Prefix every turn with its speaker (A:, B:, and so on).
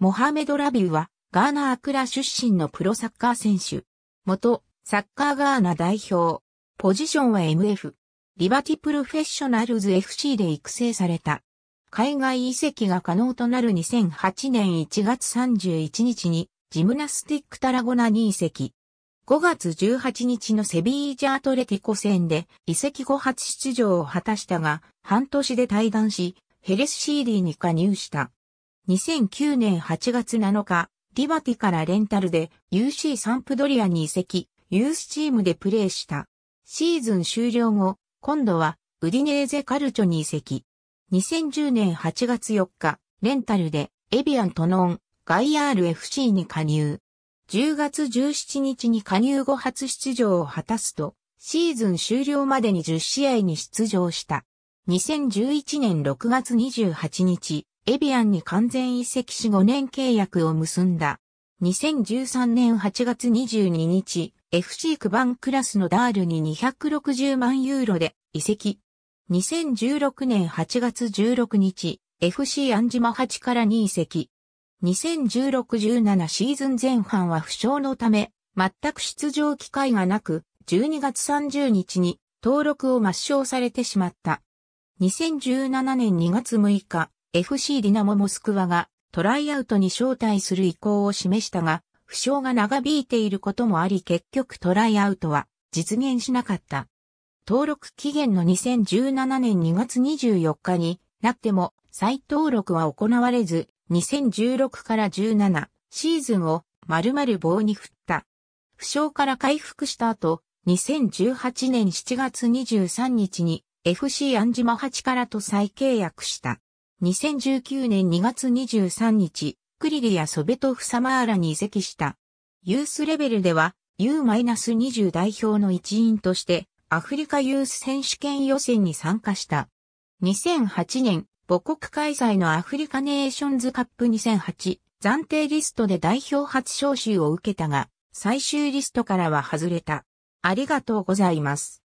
A: モハメド・ラビューは、ガーナ・アクラ出身のプロサッカー選手。元、サッカーガーナ代表。ポジションは MF。リバティプロフェッショナルズ FC で育成された。海外移籍が可能となる2008年1月31日に、ジムナスティック・タラゴナに移籍。5月18日のセビージャートレティコ戦で移籍後初出場を果たしたが、半年で退団し、ヘレス CD に加入した。2009年8月7日、リバティからレンタルで UC サンプドリアに移籍、ユースチームでプレーした。シーズン終了後、今度はウディネーゼカルチョに移籍。2010年8月4日、レンタルでエビアントノン、ガイアール FC に加入。10月17日に加入後初出場を果たすと、シーズン終了までに10試合に出場した。2011年6月28日、エビアンに完全移籍し5年契約を結んだ。2013年8月22日、FC クバンクラスのダールに260万ユーロで移籍。2016年8月16日、FC アンジマ8から2移籍。2016-17シーズン前半は負傷のため、全く出場機会がなく、12月30日に登録を抹消されてしまった。2017年2月6日、FC ディナモモスクワがトライアウトに招待する意向を示したが、負傷が長引いていることもあり結局トライアウトは実現しなかった。登録期限の2017年2月24日になっても再登録は行われず、2016から17シーズンを丸々棒に振った。負傷から回復した後、2018年7月23日に FC アンジマ8からと再契約した。2019年2月23日、クリリやソベトフサマーラに移籍した。ユースレベルでは U-20 代表の一員としてアフリカユース選手権予選に参加した。2008年、母国開催のアフリカネーションズカップ2008暫定リストで代表初招集を受けたが、最終リストからは外れた。ありがとうございます。